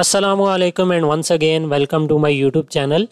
Assalamu alaikum and once again welcome to my YouTube channel.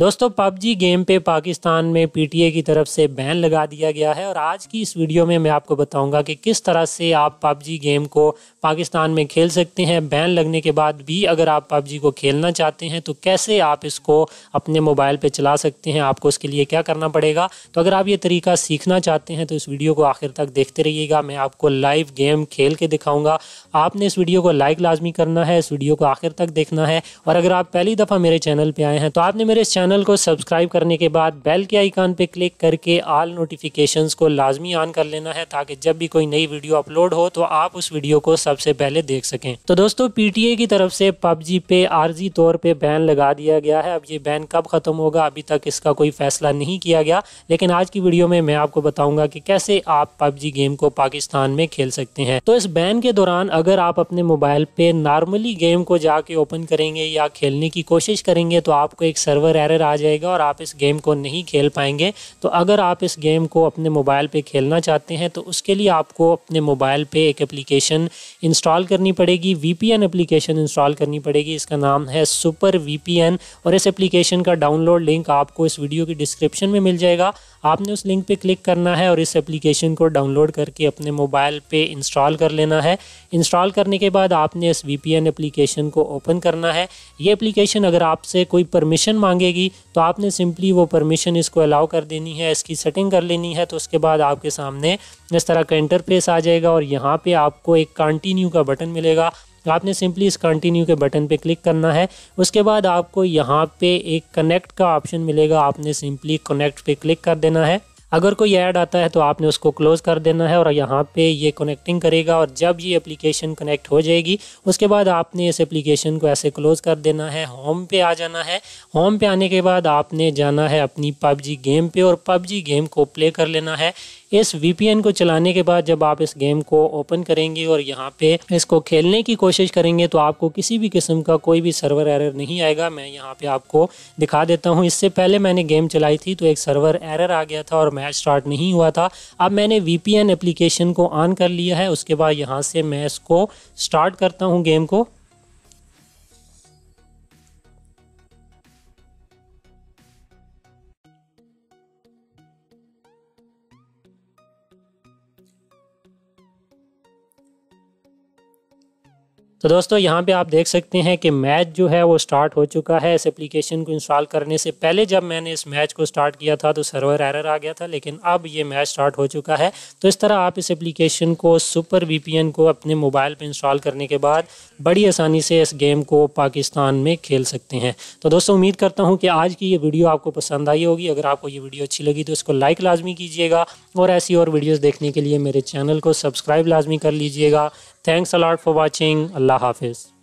दोस्तों PUBG game पे पाकिस्तान में PTA की तरफ से बैन लगा दिया गया है और आज की इस वीडियो में मैं आपको बताऊंगा कि किस तरह से आप पबजी गेम को पाकिस्तान में खेल सकते हैं बैन लगने के बाद भी अगर आप पबजी को खेलना चाहते हैं तो कैसे आप इसको अपने मोबाइल पे चला सकते हैं आपको उसके लिए क्या करना पड़ेगा तो अगर आप ये तरीका सीखना चाहते हैं तो इस वीडियो को आखिर तक देखते रहिएगा मैं आपको लाइव गेम खेल के दिखाऊँगा आपने इस वीडियो को लाइक लाजमी करना है इस वीडियो को आखिर तक देखना है और अगर आप पहली दफ़ा मेरे चैनल पर आए हैं तो आपने मेरे इस चैनल चैनल को सब्सक्राइब करने के बाद बेल के आइकान पर क्लिक करके आल नोटिफिकेशंस को लाजमी ऑन कर लेना है ताकि जब भी कोई नई वीडियो अपलोड हो तो आप उस वीडियो को सबसे पहले देख सकें तो दोस्तों पीटीए की तरफ से पबजी पे आर्जी तौर पर बैन लगा दिया गया है अब ये बैन कब ख़त्म होगा अभी तक इसका कोई फैसला नहीं किया गया लेकिन आज की वीडियो में मैं आपको बताऊंगा कि कैसे आप पबजी गेम को पाकिस्तान में खेल सकते हैं तो इस बैन के दौरान अगर आप अपने मोबाइल पे नॉर्मली गेम को जाके ओपन करेंगे या खेलने की कोशिश करेंगे तो आपको एक सर्वर एरर एरर आ जाएगा और आप इस गेम को नहीं खेल पाएंगे तो अगर आप इस गेम को अपने मोबाइल पे खेलना चाहते हैं तो उसके लिए आपको अपने मोबाइल पे एक एप्लीकेशन इंस्टॉल करनी पड़ेगी वीपीएन एप्लीकेशन इंस्टॉल करनी पड़ेगी इसका नाम है सुपर वीपीएन और इस एप्लीकेशन का डाउनलोड लिंक आपको इस वीडियो की डिस्क्रिप्शन में मिल जाएगा आपने उस लिंक पर क्लिक करना है और इस एप्लीकेशन को डाउनलोड करके अपने मोबाइल पर इंस्टॉल कर लेना है इंस्टॉल करने के बाद आपने इस वीपीएन एप्लीकेशन को ओपन करना है ये एप्लीकेशन अगर आपसे कोई परमिशन मांगेगी होगी तो आपने सिंपली वो परमिशन इसको अलाउ कर देनी है इसकी सेटिंग कर लेनी है तो उसके बाद आपके सामने इस तरह का इंटरफेस आ जाएगा और यहाँ पर आपको एक कंटिन्यू का बटन मिलेगा आपने सिंपली इस कंटिन्यू के बटन पे क्लिक करना है उसके बाद आपको यहाँ पे एक कनेक्ट का ऑप्शन मिलेगा आपने सिंपली कनेक्ट पे क्लिक कर देना है अगर कोई ऐड आता है तो आपने उसको क्लोज़ कर देना है और यहाँ पे ये कनेक्टिंग करेगा और जब ये एप्लीकेशन कनेक्ट हो जाएगी उसके बाद आपने इस एप्लीकेशन को ऐसे क्लोज़ कर देना है होम पे आ जाना है होम पे आने के बाद आपने जाना है अपनी पबजी गेम पे और पबजी गेम को प्ले कर लेना है इस वी को चलाने के बाद जब आप इस गेम को ओपन करेंगे और यहाँ पे इसको खेलने की कोशिश करेंगे तो आपको किसी भी किस्म का कोई भी सर्वर एरर नहीं आएगा मैं यहाँ पे आपको दिखा देता हूँ इससे पहले मैंने गेम चलाई थी तो एक सर्वर एरर आ गया था और मैच स्टार्ट नहीं हुआ था अब मैंने वी एप्लीकेशन को ऑन कर लिया है उसके बाद यहाँ से मैं इसको स्टार्ट करता हूँ गेम को तो दोस्तों यहाँ पे आप देख सकते हैं कि मैच जो है वो स्टार्ट हो चुका है इस एप्लीकेशन को इंस्टॉल करने से पहले जब मैंने इस मैच को स्टार्ट किया था तो सर्वर एरर आ गया था लेकिन अब ये मैच स्टार्ट हो चुका है तो इस तरह आप इस एप्लीकेशन को सुपर वीपीएन को अपने मोबाइल पर इंस्टॉल करने के बाद बड़ी आसानी से इस गेम को पाकिस्तान में खेल सकते हैं तो दोस्तों उम्मीद करता हूँ कि आज की ये वीडियो आपको पसंद आई होगी अगर आपको ये वीडियो अच्छी लगी तो इसको लाइक लाजमी कीजिएगा और ऐसी और वीडियोज़ देखने के लिए मेरे चैनल को सब्सक्राइब लाजमी कर लीजिएगा थैंक्स अलॉट फॉर वॉचिंग अल्लाह हाफिज़